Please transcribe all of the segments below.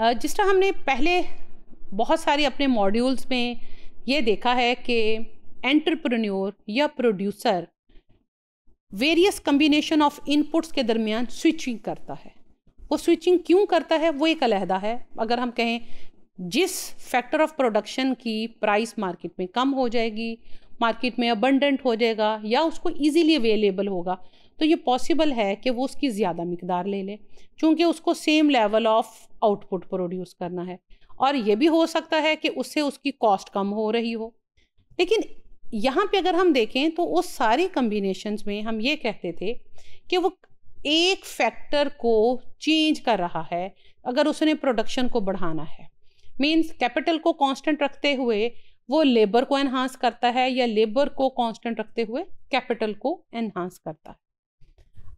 जिस तरह हमने पहले बहुत सारे अपने मॉड्यूल्स में ये देखा है कि एंटरप्रन्योर या producer various combination of inputs के दरमियान स्विचिंग करता है वो स्विचिंग क्यों करता है वो एक अलहदा है अगर हम कहें जिस फैक्टर ऑफ प्रोडक्शन की प्राइस मार्केट में कम हो जाएगी मार्केट में अबंडेंट हो जाएगा या उसको इजीली अवेलेबल होगा तो ये पॉसिबल है कि वो उसकी ज़्यादा मकदार ले ले चूँकि उसको same level of output produce करना है और ये भी हो सकता है कि उससे उसकी कॉस्ट कम हो रही हो लेकिन यहाँ पे अगर हम देखें तो उस सारी कम्बिनेशंस में हम ये कहते थे कि वो एक फैक्टर को चेंज कर रहा है अगर उसने प्रोडक्शन को बढ़ाना है मीन्स कैपिटल को कांस्टेंट रखते हुए वो लेबर को एनहांस करता है या लेबर को कांस्टेंट रखते हुए कैपिटल को एनहांस करता है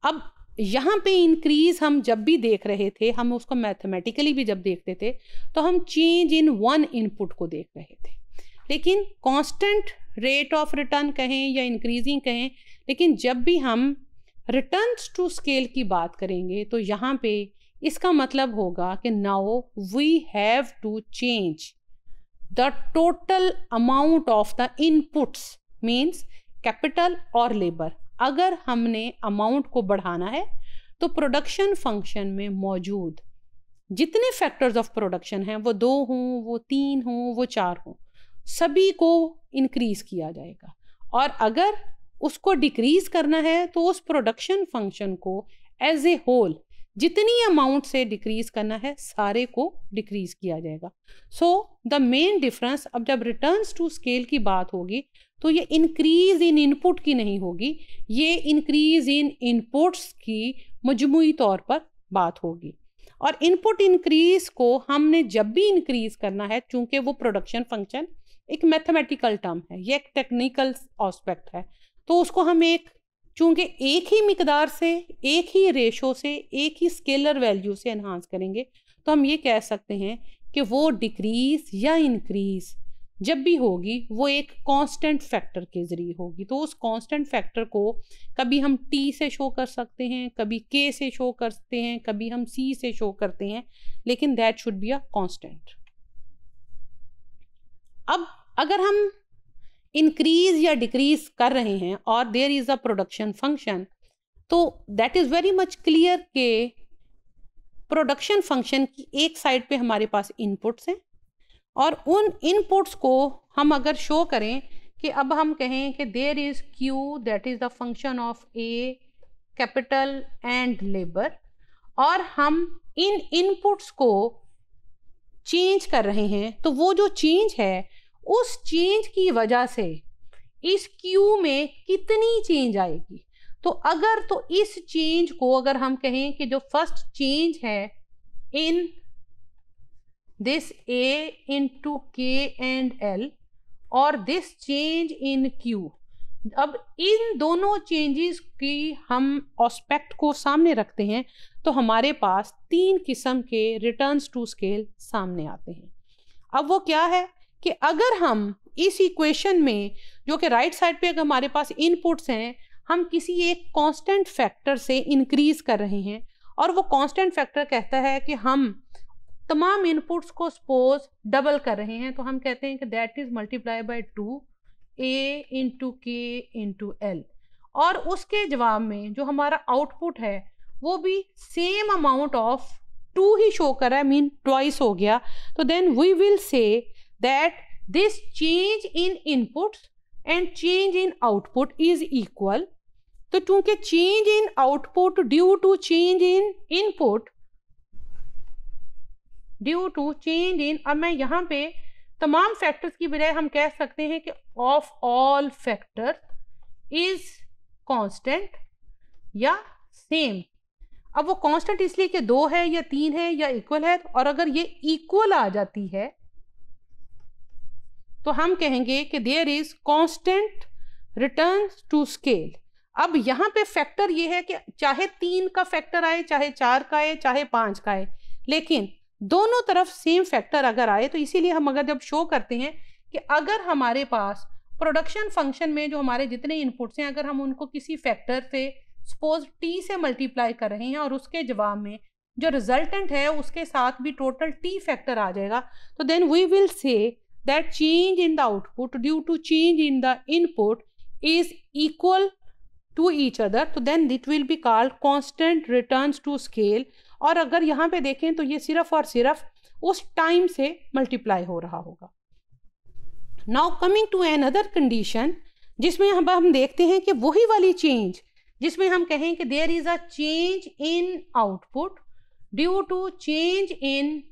अब यहाँ पे इंक्रीज हम जब भी देख रहे थे हम उसको मैथमेटिकली भी जब देखते थे तो हम चेंज इन वन इनपुट को देख रहे थे लेकिन कांस्टेंट रेट ऑफ रिटर्न कहें या इंक्रीजिंग कहें लेकिन जब भी हम रिटर्न टू स्केल की बात करेंगे तो यहाँ पे इसका मतलब होगा कि now we have to change the total amount of the inputs means capital और लेबर अगर हमने अमाउंट को बढ़ाना है तो प्रोडक्शन फंक्शन में मौजूद जितने फैक्टर्स ऑफ प्रोडक्शन हैं वो दो हों वो तीन हों वो चार हों सभी को इनक्रीज किया जाएगा और अगर उसको डिक्रीज करना है तो उस प्रोडक्शन फंक्शन को एज ए होल जितनी अमाउंट से डिक्रीज करना है सारे को डिक्रीज किया जाएगा सो द मेन डिफरेंस अब जब रिटर्न टू स्केल की बात होगी तो ये इंक्रीज इन इनपुट की नहीं होगी ये इंक्रीज इन इनपुट्स की मजमू तौर पर बात होगी और इनपुट इंक्रीज को हमने जब भी इंक्रीज करना है चूंकि वो प्रोडक्शन फंक्शन एक मैथमेटिकल टर्म है ये एक टेक्निकल ऑस्पेक्ट है तो उसको हम एक चूंकि एक ही मकदार से एक ही रेशो से एक ही स्केलर वैल्यू से इन्हांस करेंगे तो हम ये कह सकते हैं कि वो डिक्रीज़ या इनक्रीज़ जब भी होगी वो एक कांस्टेंट फैक्टर के ज़रिए होगी तो उस कांस्टेंट फैक्टर को कभी हम टी से शो कर सकते हैं कभी के से शो करते हैं कभी हम सी से शो करते हैं लेकिन that should be a constant अब अगर हम इंक्रीज या डिक्रीज कर रहे हैं और there is a production function तो that is very much clear के प्रोडक्शन फंक्शन की एक साइड पे हमारे पास इनपुट्स हैं और उन इनपुट्स को हम अगर शो करें कि अब हम कहें कि there is Q that is the function of a capital and labour और हम इन इनपुट्स को चेंज कर रहे हैं तो वो जो चेंज है उस चेंज की वजह से इस क्यू में कितनी चेंज आएगी तो अगर तो इस चेंज को अगर हम कहें कि जो फर्स्ट चेंज है in this A into K and L और दिस चेंज इन क्यू अब इन दोनों चेंजेस की हम ऑस्पेक्ट को सामने रखते हैं तो हमारे पास तीन किस्म के रिटर्न्स टू स्केल सामने आते हैं अब वो क्या है कि अगर हम इस इक्वेशन में जो कि राइट साइड पे अगर हमारे पास इनपुट्स हैं हम किसी एक कांस्टेंट फैक्टर से इंक्रीज कर रहे हैं और वो कांस्टेंट फैक्टर कहता है कि हम तमाम इनपुट्स को सपोज डबल कर रहे हैं तो हम कहते हैं कि that is multiply by two A into K into L और उसके जवाब में जो हमारा आउटपुट है वो भी सेम अमाउंट ऑफ टू ही शो कर रहा है मीन ट्वाइस हो गया तो then we will say that this change in inputs and change in output is equal तो चूंकि change in output due to change in input due to change in अब मैं यहाँ पे तमाम फैक्टर्स की बजाय हम कह सकते हैं कि of all factor is constant या सेम अब वो कांस्टेंट इसलिए कि दो है या तीन है या इक्वल है और अगर ये इक्वल आ जाती है तो हम कहेंगे कि there is constant return to scale अब यहाँ पे फैक्टर ये है कि चाहे तीन का फैक्टर आए चाहे चार का आए चाहे पाँच का आए लेकिन दोनों तरफ सेम फैक्टर अगर आए तो इसीलिए हम अगर जब शो करते हैं कि अगर हमारे पास प्रोडक्शन फंक्शन में जो हमारे जितने इनपुट्स हैं अगर हम उनको किसी फैक्टर से सपोज टी से मल्टीप्लाई कर रहे हैं और उसके जवाब में जो रिजल्टेंट है उसके साथ भी टोटल टी फैक्टर आ जाएगा तो then we will say that change in the output due to change in the input is equal to each other तो then it will be called constant return to scale और अगर यहाँ पे देखें तो ये सिर्फ और सिर्फ उस टाइम से मल्टीप्लाई हो रहा होगा now coming to another condition जिसमें अब हम देखते हैं कि वही वाली चेंज जिसमें हम कहें कि there is a change in output due to change in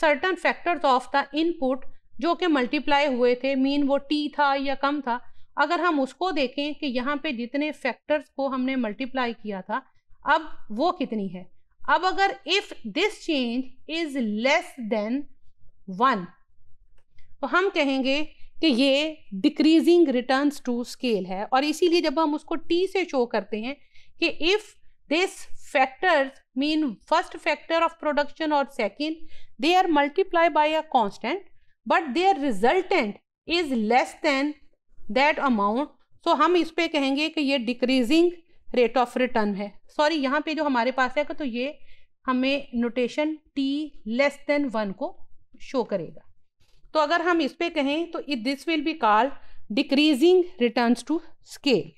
certain factors of the input जो कि मल्टीप्लाई हुए थे मीन वो टी था या कम था अगर हम उसको देखें कि यहाँ पे जितने फैक्टर्स को हमने मल्टीप्लाई किया था अब वो कितनी है अब अगर if this change is less than one तो हम कहेंगे कि ये डिक्रीजिंग रिटर्न टू स्केल है और इसीलिए जब हम उसको टी से शो करते हैं कि if this factors mean first factor of production और second they are multiply by a constant but their resultant is less than that amount तो हम इस पर कहेंगे कि ये डिक्रीजिंग रेट ऑफ रिटर्न है सॉरी यहाँ पे जो हमारे पास है तो ये हमें notation T less than one को शो करेगा तो अगर हम इस पर कहें तो this will be called decreasing return to scale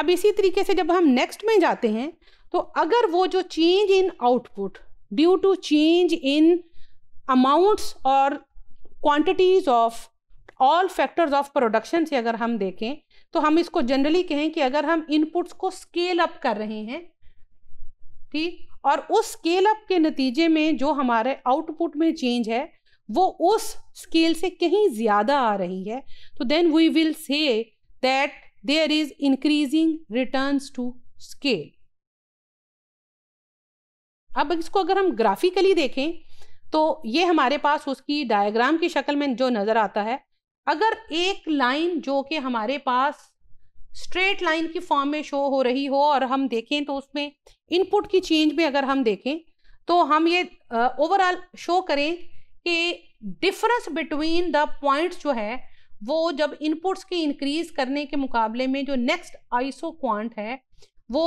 अब इसी तरीके से जब हम नेक्स्ट में जाते हैं तो अगर वो जो change in output due to change in amounts और quantities of all factors of production से अगर हम देखें तो हम इसको जनरली कहें कि अगर हम इनपुट्स को स्केल अप कर रहे हैं ठीक और उस स्केल अप के नतीजे में जो हमारे आउटपुट में चेंज है वो उस स्केल से कहीं ज़्यादा आ रही है तो then we will say that there is increasing returns to scale अब इसको अगर हम ग्राफिकली देखें तो ये हमारे पास उसकी डायग्राम की शक्ल में जो नज़र आता है अगर एक लाइन जो कि हमारे पास स्ट्रेट लाइन की फॉर्म में शो हो रही हो और हम देखें तो उसमें इनपुट की चेंज में अगर हम देखें तो हम ये ओवरऑल uh, शो करें कि डिफरेंस बिटवीन द पॉइंट्स जो है वो जब इनपुट्स के इंक्रीज करने के मुकाबले में जो नेक्स्ट आइसो क्वांट है वो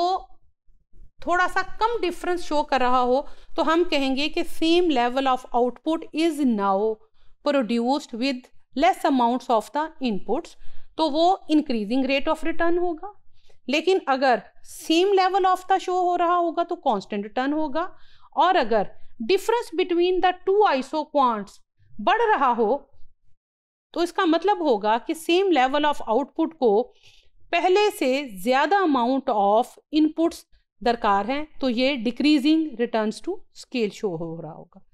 थोड़ा सा कम डिफरेंस शो कर रहा हो तो हम कहेंगे कि same level of output is now produced with less amounts of the inputs तो वो इंक्रीजिंग रेट ऑफ रिटर्न होगा लेकिन अगर same level of the show हो रहा होगा तो कांस्टेंट रिटर्न होगा और अगर difference between the two isoquants बढ़ रहा हो तो इसका मतलब होगा कि सेम लेवल ऑफ आउटपुट को पहले से ज़्यादा अमाउंट ऑफ इनपुट्स दरकार है तो ये decreasing returns to scale show हो रहा होगा